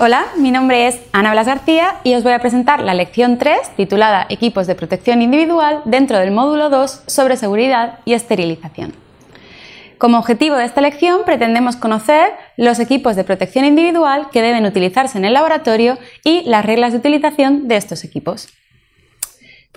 Hola, mi nombre es Ana Blas García y os voy a presentar la lección 3 titulada Equipos de protección individual dentro del módulo 2 sobre seguridad y esterilización. Como objetivo de esta lección pretendemos conocer los equipos de protección individual que deben utilizarse en el laboratorio y las reglas de utilización de estos equipos.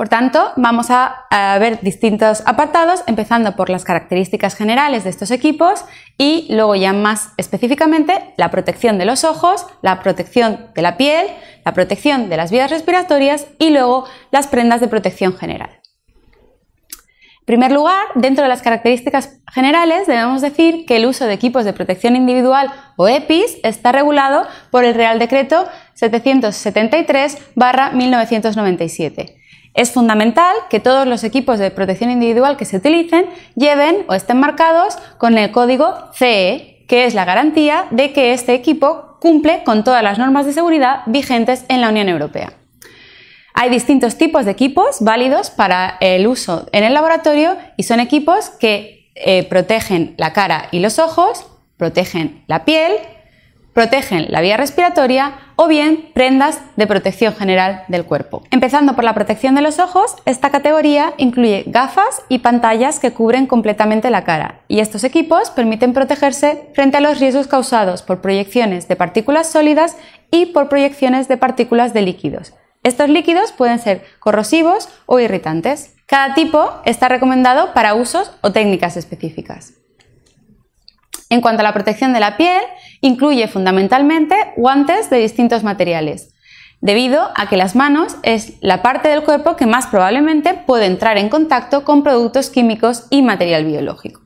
Por tanto, vamos a, ver distintos apartados, empezando por las características generales de estos equipos y luego ya más específicamente la protección de los ojos, la protección de la piel, la protección de las vías respiratorias y luego las prendas de protección general. En primer lugar, dentro de las características generales debemos decir que el uso de equipos de protección individual o EPIs está regulado por el Real Decreto 773-1997 es fundamental que todos los equipos de protección individual que se utilicen lleven o estén marcados con el código CE, que es la garantía de que este equipo cumple con todas las normas de seguridad vigentes en la Unión Europea. Hay distintos tipos de equipos válidos para el uso en el laboratorio y son equipos que eh, protegen la cara y los ojos, protegen la piel, protegen la vía respiratoria o bien prendas de protección general del cuerpo. Empezando por la protección de los ojos, esta categoría incluye gafas y pantallas que cubren completamente la cara, y estos equipos permiten protegerse frente a los riesgos causados por proyecciones de partículas sólidas y por proyecciones de partículas de líquidos. Estos líquidos pueden ser corrosivos o irritantes. Cada tipo está recomendado para usos o técnicas específicas. En cuanto a la protección de la piel, incluye fundamentalmente guantes de distintos materiales, debido a que las manos es la parte del cuerpo que más probablemente puede entrar en contacto con productos químicos y material biológico.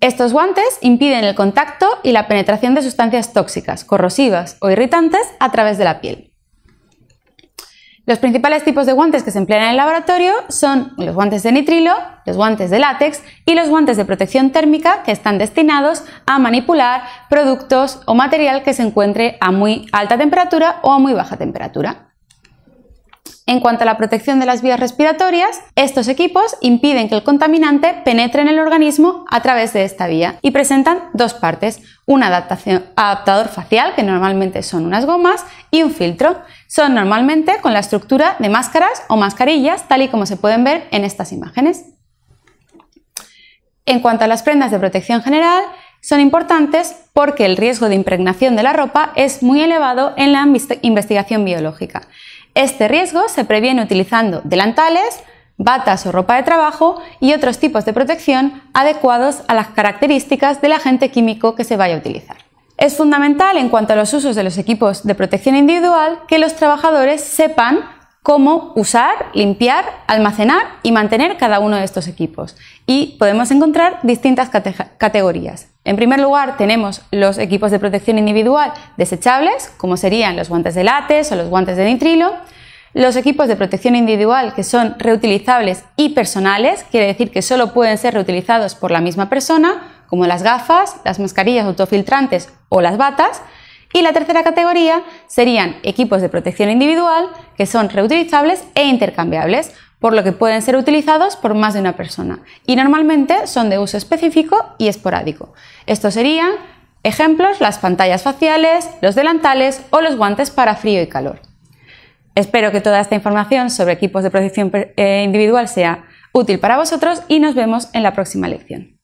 Estos guantes impiden el contacto y la penetración de sustancias tóxicas, corrosivas o irritantes a través de la piel. Los principales tipos de guantes que se emplean en el laboratorio son los guantes de nitrilo, los guantes de látex y los guantes de protección térmica que están destinados a manipular productos o material que se encuentre a muy alta temperatura o a muy baja temperatura. En cuanto a la protección de las vías respiratorias, estos equipos impiden que el contaminante penetre en el organismo a través de esta vía y presentan dos partes, un adaptador facial, que normalmente son unas gomas, y un filtro. Son normalmente con la estructura de máscaras o mascarillas, tal y como se pueden ver en estas imágenes. En cuanto a las prendas de protección general, son importantes porque el riesgo de impregnación de la ropa es muy elevado en la investigación biológica. Este riesgo se previene utilizando delantales, batas o ropa de trabajo y otros tipos de protección adecuados a las características del agente químico que se vaya a utilizar. Es fundamental en cuanto a los usos de los equipos de protección individual que los trabajadores sepan cómo usar, limpiar, almacenar y mantener cada uno de estos equipos. Y podemos encontrar distintas categorías. En primer lugar, tenemos los equipos de protección individual desechables, como serían los guantes de látex o los guantes de nitrilo, los equipos de protección individual que son reutilizables y personales, quiere decir que solo pueden ser reutilizados por la misma persona, como las gafas, las mascarillas autofiltrantes o las batas, y la tercera categoría serían equipos de protección individual que son reutilizables e intercambiables, por lo que pueden ser utilizados por más de una persona y normalmente son de uso específico y esporádico. Estos serían ejemplos las pantallas faciales, los delantales o los guantes para frío y calor. Espero que toda esta información sobre equipos de protección eh, individual sea útil para vosotros y nos vemos en la próxima lección.